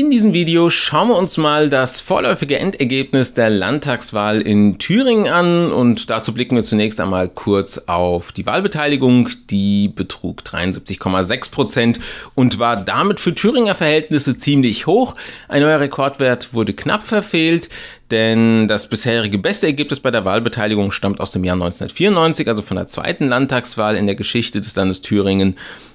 In diesem Video schauen wir uns mal das vorläufige Endergebnis der Landtagswahl in Thüringen an und dazu blicken wir zunächst einmal kurz auf die Wahlbeteiligung. Die betrug 73,6 Prozent und war damit für Thüringer Verhältnisse ziemlich hoch. Ein neuer Rekordwert wurde knapp verfehlt denn das bisherige beste Ergebnis bei der Wahlbeteiligung stammt aus dem Jahr 1994, also von der zweiten Landtagswahl in der Geschichte des Landes Thüringen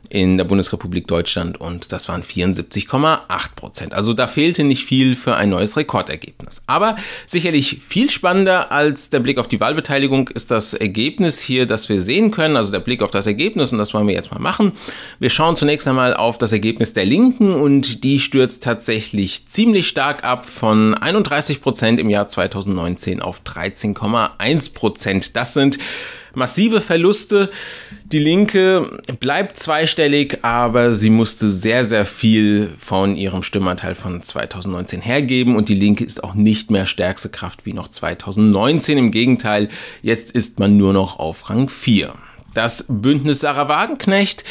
in der Bundesrepublik Deutschland und das waren 74,8 Prozent. Also da fehlte nicht viel für ein neues Rekordergebnis. Aber sicherlich viel spannender als der Blick auf die Wahlbeteiligung ist das Ergebnis hier, das wir sehen können, also der Blick auf das Ergebnis und das wollen wir jetzt mal machen. Wir schauen zunächst einmal auf das Ergebnis der Linken und die stürzt tatsächlich ziemlich stark ab von 31 Prozent im Jahr 2019 auf 13,1 Prozent. Das sind massive Verluste. Die Linke bleibt zweistellig, aber sie musste sehr, sehr viel von ihrem Stimmanteil von 2019 hergeben und die Linke ist auch nicht mehr stärkste Kraft wie noch 2019. Im Gegenteil, jetzt ist man nur noch auf Rang 4. Das Bündnis Sarah Wagenknecht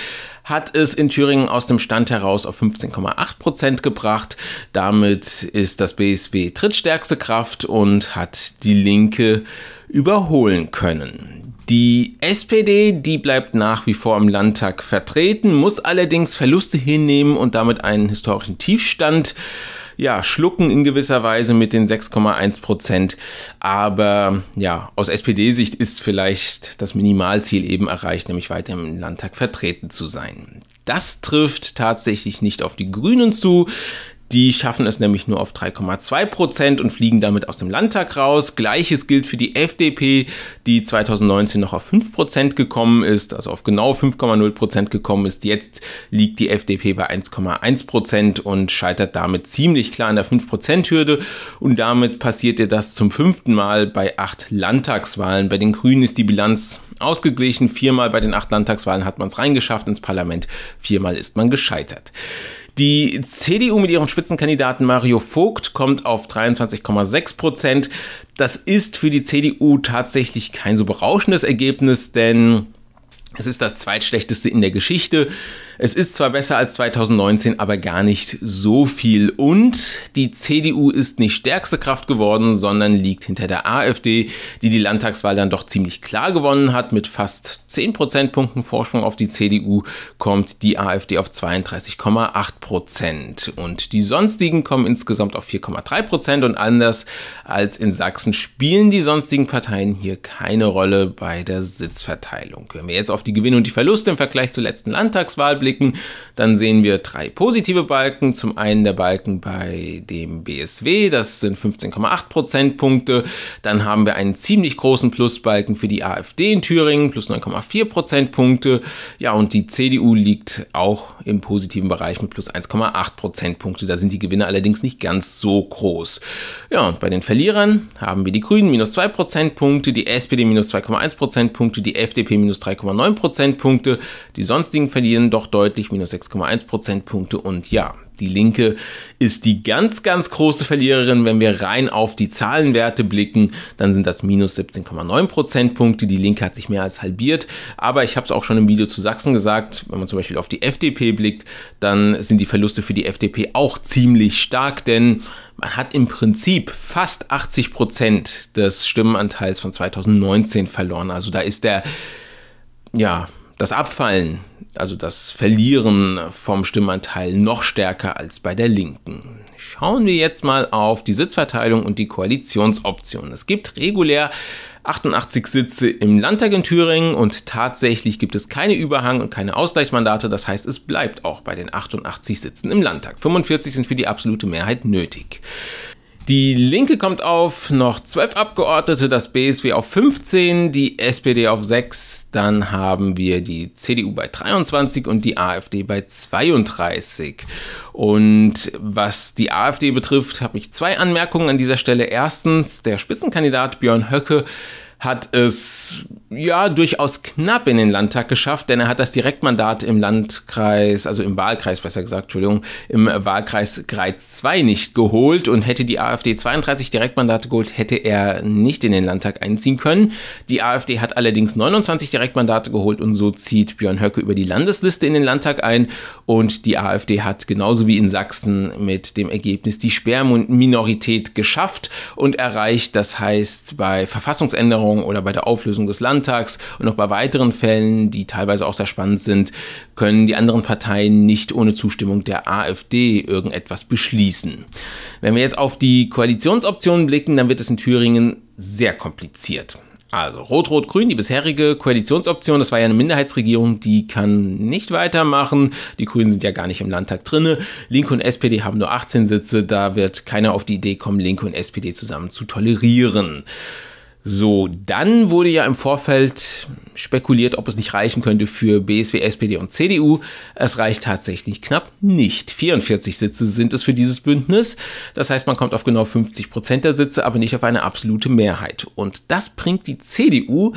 hat es in Thüringen aus dem Stand heraus auf 15,8 Prozent gebracht. Damit ist das BSW drittstärkste Kraft und hat die Linke überholen können. Die SPD, die bleibt nach wie vor im Landtag vertreten, muss allerdings Verluste hinnehmen und damit einen historischen Tiefstand ja, schlucken in gewisser Weise mit den 6,1 Prozent. Aber ja, aus SPD-Sicht ist vielleicht das Minimalziel eben erreicht, nämlich weiter im Landtag vertreten zu sein. Das trifft tatsächlich nicht auf die Grünen zu. Die schaffen es nämlich nur auf 3,2 Prozent und fliegen damit aus dem Landtag raus. Gleiches gilt für die FDP, die 2019 noch auf 5 Prozent gekommen ist, also auf genau 5,0 Prozent gekommen ist. Jetzt liegt die FDP bei 1,1 Prozent und scheitert damit ziemlich klar an der 5 Prozent Hürde. Und damit passiert ihr das zum fünften Mal bei acht Landtagswahlen. Bei den Grünen ist die Bilanz ausgeglichen. Viermal bei den acht Landtagswahlen hat man es reingeschafft ins Parlament, viermal ist man gescheitert. Die CDU mit ihrem Spitzenkandidaten Mario Vogt kommt auf 23,6 Prozent. Das ist für die CDU tatsächlich kein so berauschendes Ergebnis, denn es ist das zweitschlechteste in der Geschichte. Es ist zwar besser als 2019, aber gar nicht so viel. Und die CDU ist nicht stärkste Kraft geworden, sondern liegt hinter der AfD, die die Landtagswahl dann doch ziemlich klar gewonnen hat. Mit fast 10 Prozentpunkten Vorsprung auf die CDU kommt die AfD auf 32,8 Prozent. Und die sonstigen kommen insgesamt auf 4,3 Prozent. Und anders als in Sachsen spielen die sonstigen Parteien hier keine Rolle bei der Sitzverteilung. Wenn wir jetzt auf die Gewinne und die Verluste im Vergleich zur letzten Landtagswahl überblicken, dann sehen wir drei positive Balken. Zum einen der Balken bei dem BSW, das sind 15,8 Prozentpunkte. Dann haben wir einen ziemlich großen Plusbalken für die AfD in Thüringen, plus 9,4 Prozentpunkte. Ja, und die CDU liegt auch im positiven Bereich mit plus 1,8 Prozentpunkte. Da sind die Gewinne allerdings nicht ganz so groß. Ja, und bei den Verlierern haben wir die Grünen minus 2 Prozentpunkte, die SPD minus 2,1 Prozentpunkte, die FDP minus 3,9 Prozentpunkte. Die sonstigen verlieren doch deutlich, minus 6,1 Prozentpunkte. Und ja, die Linke ist die ganz, ganz große Verliererin. Wenn wir rein auf die Zahlenwerte blicken, dann sind das minus 17,9 Prozentpunkte. Die Linke hat sich mehr als halbiert. Aber ich habe es auch schon im Video zu Sachsen gesagt, wenn man zum Beispiel auf die FDP blickt, dann sind die Verluste für die FDP auch ziemlich stark, denn man hat im Prinzip fast 80 Prozent des Stimmenanteils von 2019 verloren. Also da ist der, ja, das Abfallen, also das Verlieren vom Stimmanteil noch stärker als bei der Linken. Schauen wir jetzt mal auf die Sitzverteilung und die Koalitionsoptionen. Es gibt regulär 88 Sitze im Landtag in Thüringen und tatsächlich gibt es keine Überhang- und keine Ausgleichsmandate. Das heißt, es bleibt auch bei den 88 Sitzen im Landtag. 45 sind für die absolute Mehrheit nötig. Die Linke kommt auf noch 12 Abgeordnete, das BSW auf 15, die SPD auf 6, dann haben wir die CDU bei 23 und die AfD bei 32. Und was die AfD betrifft, habe ich zwei Anmerkungen an dieser Stelle. Erstens, der Spitzenkandidat Björn Höcke hat es ja durchaus knapp in den Landtag geschafft, denn er hat das Direktmandat im Landkreis, also im Wahlkreis besser gesagt, Entschuldigung, im Wahlkreis Greiz 2 nicht geholt und hätte die AfD 32 Direktmandate geholt, hätte er nicht in den Landtag einziehen können. Die AfD hat allerdings 29 Direktmandate geholt und so zieht Björn Höcke über die Landesliste in den Landtag ein und die AfD hat genauso wie in Sachsen mit dem Ergebnis die Sperrminorität geschafft und erreicht, das heißt bei Verfassungsänderungen Landesregierung oder bei der Auflösung des Landtags und auch bei weiteren Fällen, die teilweise auch sehr spannend sind, können die anderen Parteien nicht ohne Zustimmung der AfD irgendetwas beschließen. Wenn wir jetzt auf die Koalitionsoptionen blicken, dann wird es in Thüringen sehr kompliziert. Also Rot-Rot-Grün, die bisherige Koalitionsoption, das war ja eine Minderheitsregierung, die kann nicht weitermachen. Die Grünen sind ja gar nicht im Landtag drinne. Linke und SPD haben nur 18 Sitze, da wird keiner auf die Idee kommen, Linke und SPD zusammen zu tolerieren. So, dann wurde ja im Vorfeld spekuliert, ob es nicht reichen könnte für BSW, SPD und CDU. Es reicht tatsächlich knapp nicht. 44 Sitze sind es für dieses Bündnis. Das heißt, man kommt auf genau 50 Prozent der Sitze, aber nicht auf eine absolute Mehrheit. Und das bringt die CDU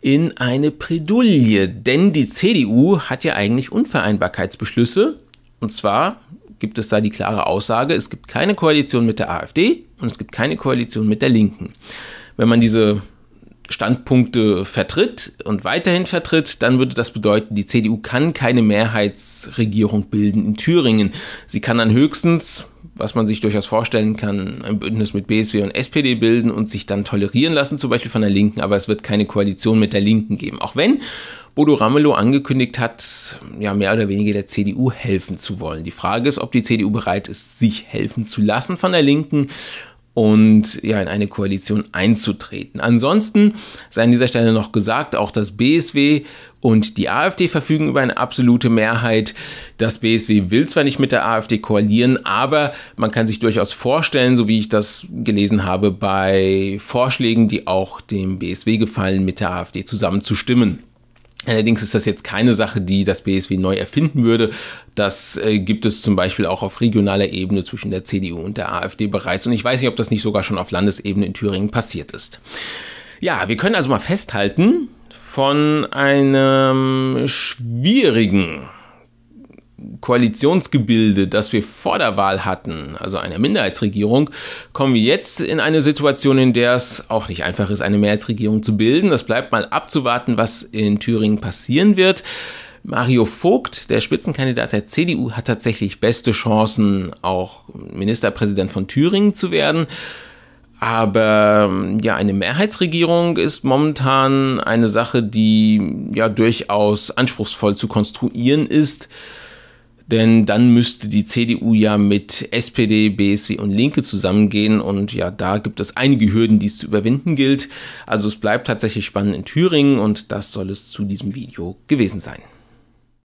in eine Predulie, denn die CDU hat ja eigentlich Unvereinbarkeitsbeschlüsse. Und zwar gibt es da die klare Aussage, es gibt keine Koalition mit der AfD und es gibt keine Koalition mit der Linken wenn man diese Standpunkte vertritt und weiterhin vertritt, dann würde das bedeuten, die CDU kann keine Mehrheitsregierung bilden in Thüringen. Sie kann dann höchstens, was man sich durchaus vorstellen kann, ein Bündnis mit BSW und SPD bilden und sich dann tolerieren lassen, zum Beispiel von der Linken, aber es wird keine Koalition mit der Linken geben. Auch wenn Bodo Ramelow angekündigt hat, ja, mehr oder weniger der CDU helfen zu wollen. Die Frage ist, ob die CDU bereit ist, sich helfen zu lassen von der Linken und ja, in eine Koalition einzutreten. Ansonsten sei an dieser Stelle noch gesagt, auch das BSW und die AfD verfügen über eine absolute Mehrheit. Das BSW will zwar nicht mit der AfD koalieren, aber man kann sich durchaus vorstellen, so wie ich das gelesen habe, bei Vorschlägen, die auch dem BSW gefallen, mit der AfD zusammenzustimmen. Allerdings ist das jetzt keine Sache, die das BSW neu erfinden würde. Das äh, gibt es zum Beispiel auch auf regionaler Ebene zwischen der CDU und der AfD bereits. Und ich weiß nicht, ob das nicht sogar schon auf Landesebene in Thüringen passiert ist. Ja, wir können also mal festhalten von einem schwierigen Koalitionsgebilde, das wir vor der Wahl hatten, also einer Minderheitsregierung, kommen wir jetzt in eine Situation, in der es auch nicht einfach ist, eine Mehrheitsregierung zu bilden. Das bleibt mal abzuwarten, was in Thüringen passieren wird. Mario Vogt, der Spitzenkandidat der CDU, hat tatsächlich beste Chancen, auch Ministerpräsident von Thüringen zu werden. Aber ja, eine Mehrheitsregierung ist momentan eine Sache, die ja durchaus anspruchsvoll zu konstruieren ist. Denn dann müsste die CDU ja mit SPD, BSW und Linke zusammengehen. Und ja, da gibt es einige Hürden, die es zu überwinden gilt. Also es bleibt tatsächlich spannend in Thüringen und das soll es zu diesem Video gewesen sein.